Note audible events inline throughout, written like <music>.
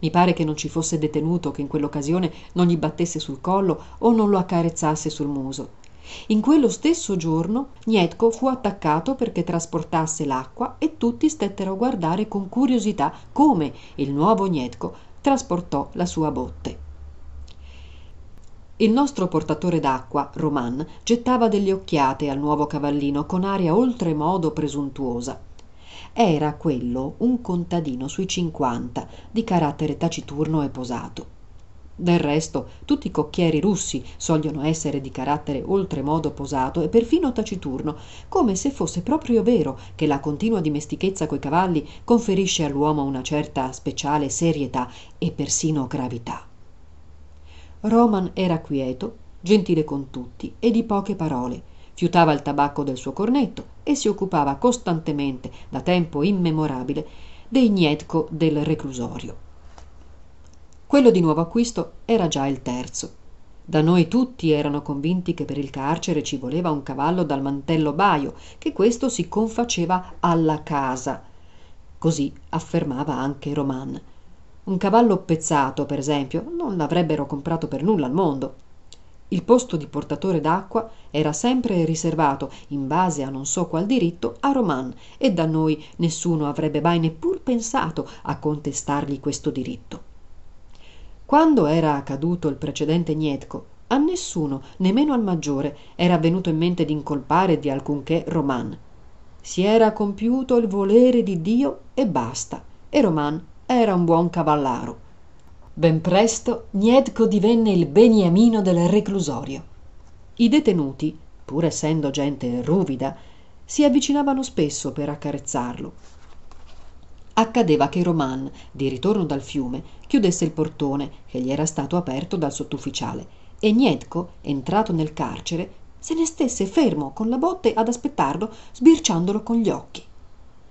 Mi pare che non ci fosse detenuto che in quell'occasione non gli battesse sul collo o non lo accarezzasse sul muso in quello stesso giorno gnetco fu attaccato perché trasportasse l'acqua e tutti stettero a guardare con curiosità come il nuovo gnetco trasportò la sua botte il nostro portatore d'acqua roman gettava delle occhiate al nuovo cavallino con aria oltremodo presuntuosa era quello un contadino sui cinquanta di carattere taciturno e posato del resto tutti i cocchieri russi sogliono essere di carattere oltremodo posato e perfino taciturno come se fosse proprio vero che la continua dimestichezza coi cavalli conferisce all'uomo una certa speciale serietà e persino gravità roman era quieto gentile con tutti e di poche parole fiutava il tabacco del suo cornetto e si occupava costantemente da tempo immemorabile dei gnetco del reclusorio quello di nuovo acquisto era già il terzo da noi tutti erano convinti che per il carcere ci voleva un cavallo dal mantello bajo che questo si confaceva alla casa così affermava anche roman un cavallo pezzato per esempio non l'avrebbero comprato per nulla al mondo il posto di portatore d'acqua era sempre riservato in base a non so qual diritto a Roman, e da noi nessuno avrebbe mai neppur pensato a contestargli questo diritto quando era accaduto il precedente gnetco a nessuno nemmeno al maggiore era venuto in mente d'incolpare di alcunché Roman. si era compiuto il volere di dio e basta e Roman era un buon cavallaro ben presto gniedco divenne il beniamino del reclusorio i detenuti pur essendo gente ruvida si avvicinavano spesso per accarezzarlo accadeva che roman di ritorno dal fiume chiudesse il portone che gli era stato aperto dal sottufficiale e gniedco entrato nel carcere se ne stesse fermo con la botte ad aspettarlo sbirciandolo con gli occhi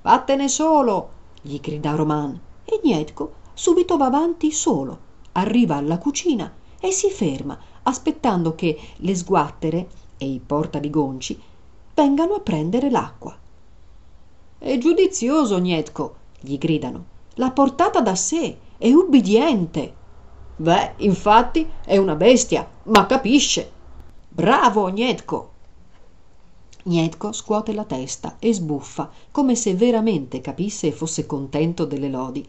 vattene solo gli gridò roman e gniedco subito va avanti solo arriva alla cucina e si ferma aspettando che le sguattere e i portabigonci vengano a prendere l'acqua è giudizioso gnetco gli gridano l'ha portata da sé è ubbidiente beh infatti è una bestia ma capisce bravo gnetco Gnetco scuote la testa e sbuffa, come se veramente capisse e fosse contento delle lodi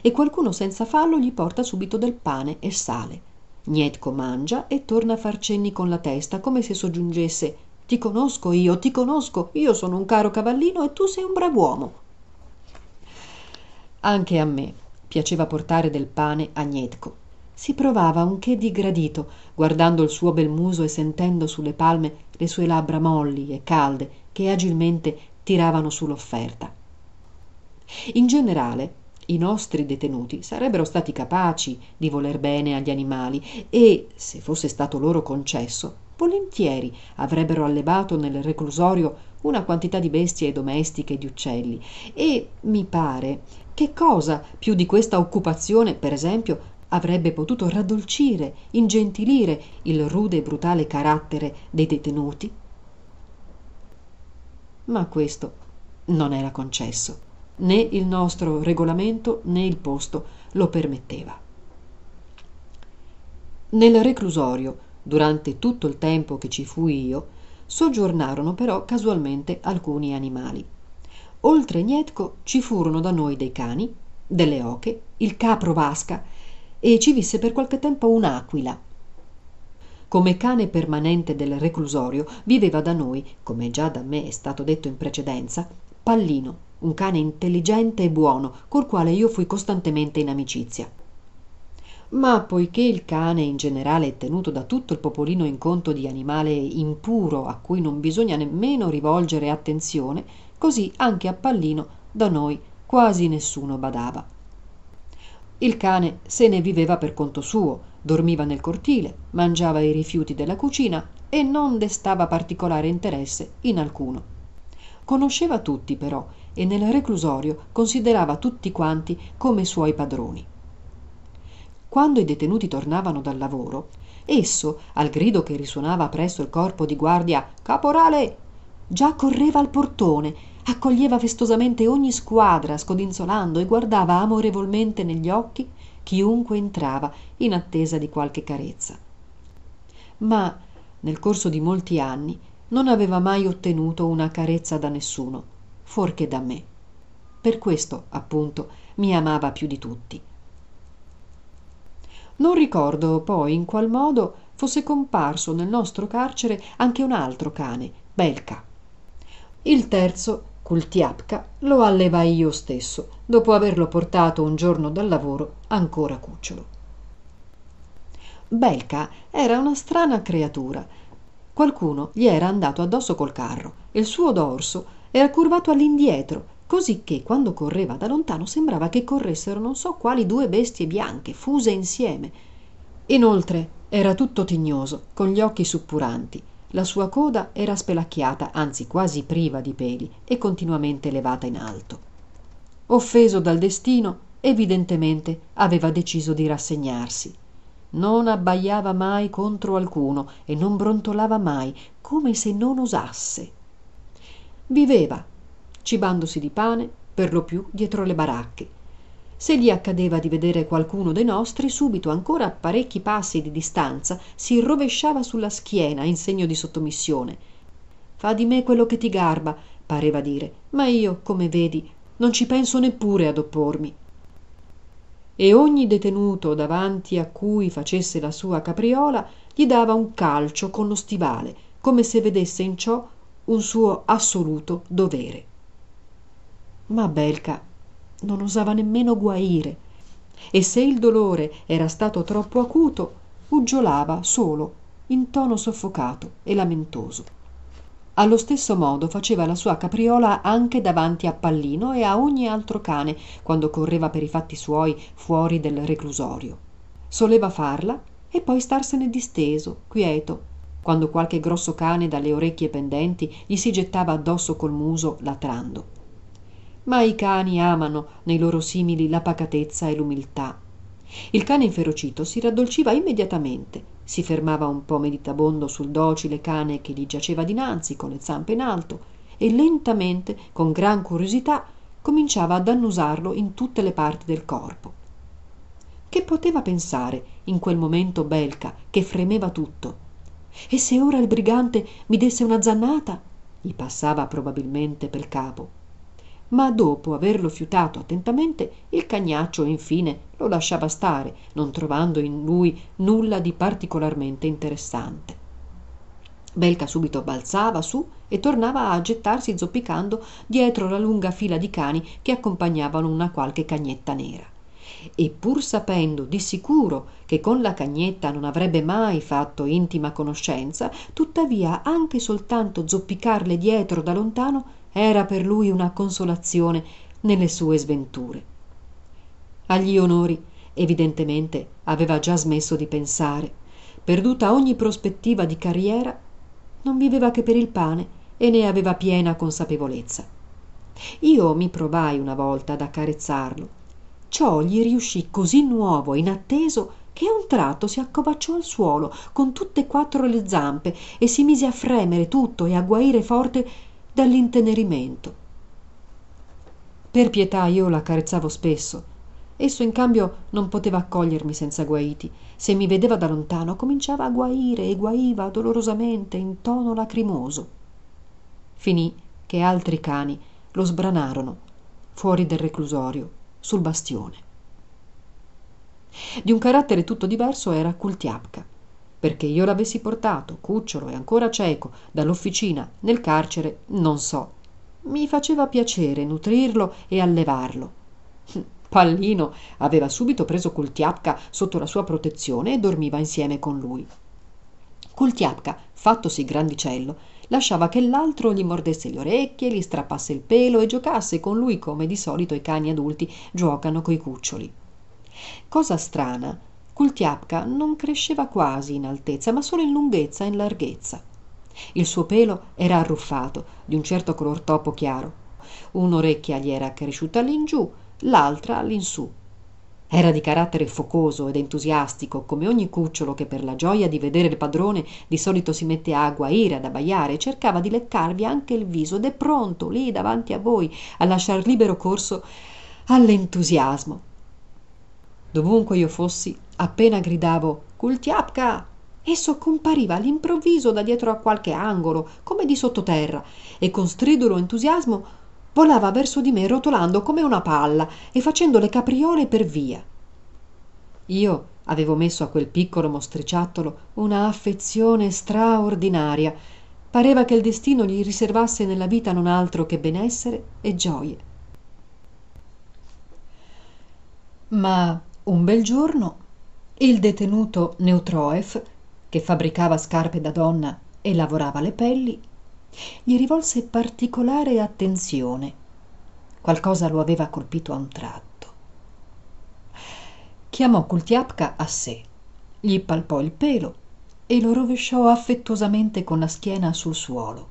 e qualcuno senza fallo gli porta subito del pane e sale gnetco mangia e torna a far cenni con la testa come se soggiungesse ti conosco io ti conosco io sono un caro cavallino e tu sei un brav'uomo anche a me piaceva portare del pane a gnetco si provava un che di gradito guardando il suo bel muso e sentendo sulle palme le sue labbra molli e calde che agilmente tiravano su l'offerta in generale i nostri detenuti sarebbero stati capaci di voler bene agli animali e se fosse stato loro concesso volentieri avrebbero allevato nel reclusorio una quantità di bestie domestiche e di uccelli e mi pare che cosa più di questa occupazione per esempio avrebbe potuto raddolcire ingentilire il rude e brutale carattere dei detenuti ma questo non era concesso né il nostro regolamento né il posto lo permetteva nel reclusorio durante tutto il tempo che ci fui io soggiornarono però casualmente alcuni animali oltre gnetco ci furono da noi dei cani delle oche il capro vasca e ci visse per qualche tempo un'aquila come cane permanente del reclusorio viveva da noi come già da me è stato detto in precedenza pallino un cane intelligente e buono col quale io fui costantemente in amicizia ma poiché il cane in generale è tenuto da tutto il popolino in conto di animale impuro a cui non bisogna nemmeno rivolgere attenzione così anche a pallino da noi quasi nessuno badava il cane se ne viveva per conto suo dormiva nel cortile mangiava i rifiuti della cucina e non destava particolare interesse in alcuno conosceva tutti però e nel reclusorio considerava tutti quanti come suoi padroni quando i detenuti tornavano dal lavoro esso al grido che risuonava presso il corpo di guardia caporale già correva al portone accoglieva festosamente ogni squadra scodinzolando e guardava amorevolmente negli occhi chiunque entrava in attesa di qualche carezza ma nel corso di molti anni non aveva mai ottenuto una carezza da nessuno fuorché da me per questo appunto mi amava più di tutti non ricordo poi in qual modo fosse comparso nel nostro carcere anche un altro cane belka il terzo Kultiapka, lo allevai io stesso dopo averlo portato un giorno dal lavoro ancora cucciolo belka era una strana creatura qualcuno gli era andato addosso col carro e il suo dorso era curvato all'indietro così che quando correva da lontano sembrava che corressero non so quali due bestie bianche fuse insieme inoltre era tutto tignoso con gli occhi suppuranti la sua coda era spelacchiata anzi quasi priva di peli e continuamente levata in alto offeso dal destino evidentemente aveva deciso di rassegnarsi non abbajava mai contro alcuno e non brontolava mai come se non osasse viveva cibandosi di pane per lo più dietro le baracche se gli accadeva di vedere qualcuno dei nostri subito ancora a parecchi passi di distanza si rovesciava sulla schiena in segno di sottomissione fa di me quello che ti garba pareva dire ma io come vedi non ci penso neppure ad oppormi e ogni detenuto davanti a cui facesse la sua capriola gli dava un calcio con lo stivale come se vedesse in ciò un suo assoluto dovere ma Belka non osava nemmeno guaire e se il dolore era stato troppo acuto uggiolava solo in tono soffocato e lamentoso allo stesso modo faceva la sua capriola anche davanti a pallino e a ogni altro cane quando correva per i fatti suoi fuori del reclusorio soleva farla e poi starsene disteso quieto quando qualche grosso cane dalle orecchie pendenti gli si gettava addosso col muso latrando ma i cani amano nei loro simili la pacatezza e l'umiltà il cane inferocito si raddolciva immediatamente si fermava un po meditabondo sul docile cane che gli giaceva dinanzi con le zampe in alto e lentamente con gran curiosità cominciava ad annusarlo in tutte le parti del corpo che poteva pensare in quel momento Belka, che fremeva tutto e se ora il brigante mi desse una zannata gli passava probabilmente pel capo ma dopo averlo fiutato attentamente il cagnaccio infine lo lasciava stare non trovando in lui nulla di particolarmente interessante belca subito balzava su e tornava a gettarsi zoppicando dietro la lunga fila di cani che accompagnavano una qualche cagnetta nera e pur sapendo di sicuro che con la cagnetta non avrebbe mai fatto intima conoscenza tuttavia anche soltanto zoppicarle dietro da lontano era per lui una consolazione nelle sue sventure agli onori evidentemente aveva già smesso di pensare perduta ogni prospettiva di carriera non viveva che per il pane e ne aveva piena consapevolezza io mi provai una volta ad accarezzarlo ciò gli riuscì così nuovo e inatteso che a un tratto si accovacciò al suolo con tutt'e e quattro le zampe e si mise a fremere tutto e a guaire forte dall'intenerimento per pietà io l'accarezzavo spesso esso in cambio non poteva accogliermi senza guaiti se mi vedeva da lontano cominciava a guaire e guaiva dolorosamente in tono lacrimoso finì che altri cani lo sbranarono fuori del reclusorio sul bastione di un carattere tutto diverso era Kultiapka, perché io l'avessi portato cucciolo e ancora cieco dall'officina nel carcere non so mi faceva piacere nutrirlo e allevarlo <laughs> pallino aveva subito preso Kultiapka sotto la sua protezione e dormiva insieme con lui Kultiapka, fattosi grandicello lasciava che l'altro gli mordesse le orecchie gli strappasse il pelo e giocasse con lui come di solito i cani adulti giocano coi cuccioli cosa strana Kultiapka non cresceva quasi in altezza ma solo in lunghezza e in larghezza il suo pelo era arruffato di un certo color topo chiaro un'orecchia gli era cresciuta all'ingiù l'altra all'insù era di carattere focoso ed entusiastico come ogni cucciolo che per la gioia di vedere il padrone di solito si mette a guaire ad abbaiare, cercava di leccarvi anche il viso ed è pronto lì davanti a voi a lasciar libero corso all'entusiasmo dovunque io fossi appena gridavo kultiapka esso compariva all'improvviso da dietro a qualche angolo come di sottoterra e con stridulo entusiasmo volava verso di me rotolando come una palla e facendo le capriole per via io avevo messo a quel piccolo mostriciattolo una affezione straordinaria pareva che il destino gli riservasse nella vita non altro che benessere e gioie. ma un bel giorno il detenuto Neutroef che fabbricava scarpe da donna e lavorava le pelli gli rivolse particolare attenzione qualcosa lo aveva colpito a un tratto chiamò Kultiapka a sé gli palpò il pelo e lo rovesciò affettuosamente con la schiena sul suolo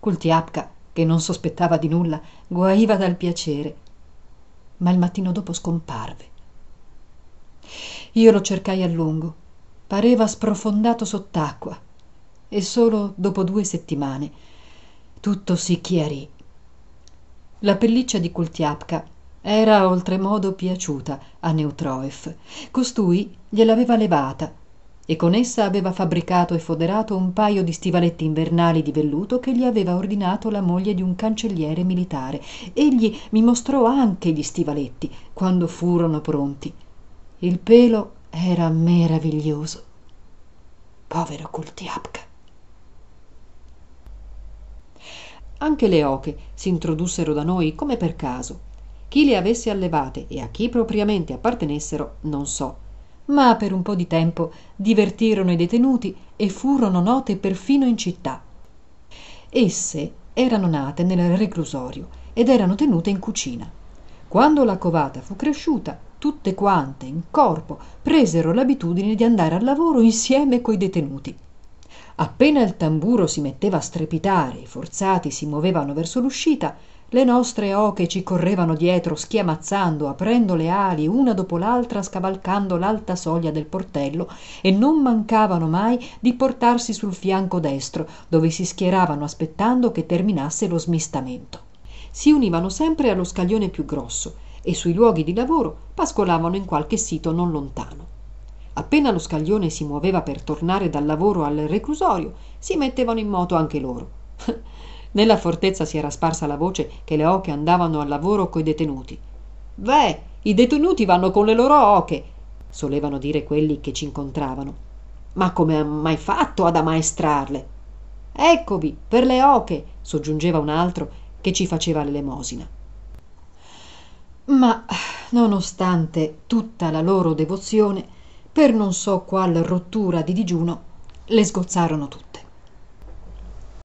Kultiapka, che non sospettava di nulla guaiva dal piacere ma il mattino dopo scomparve io lo cercai a lungo pareva sprofondato sott'acqua e solo dopo due settimane tutto si chiarì la pelliccia di kultiapka era oltremodo piaciuta a neutroef costui gliel'aveva levata e con essa aveva fabbricato e foderato un paio di stivaletti invernali di velluto che gli aveva ordinato la moglie di un cancelliere militare egli mi mostrò anche gli stivaletti quando furono pronti il pelo era meraviglioso povero Kultiapka. anche le oche si introdussero da noi come per caso chi le avesse allevate e a chi propriamente appartenessero non so ma per un po di tempo divertirono i detenuti e furono note perfino in città esse erano nate nel reclusorio ed erano tenute in cucina quando la covata fu cresciuta tutte quante in corpo presero l'abitudine di andare al lavoro insieme coi detenuti appena il tamburo si metteva a strepitare i forzati si muovevano verso l'uscita le nostre oche ci correvano dietro schiamazzando aprendo le ali una dopo l'altra scavalcando l'alta soglia del portello e non mancavano mai di portarsi sul fianco destro dove si schieravano aspettando che terminasse lo smistamento si univano sempre allo scaglione più grosso e sui luoghi di lavoro pascolavano in qualche sito non lontano appena lo scaglione si muoveva per tornare dal lavoro al reclusorio si mettevano in moto anche loro <laughs> nella fortezza si era sparsa la voce che le oche andavano al lavoro coi detenuti Beh, i detenuti vanno con le loro oche solevano dire quelli che c'incontravano ma come han mai fatto ad ammaestrarle eccovi per le oche soggiungeva un altro che ci faceva l'elemosina ma nonostante tutta la loro devozione per non so qual rottura di digiuno le sgozzarono tutte.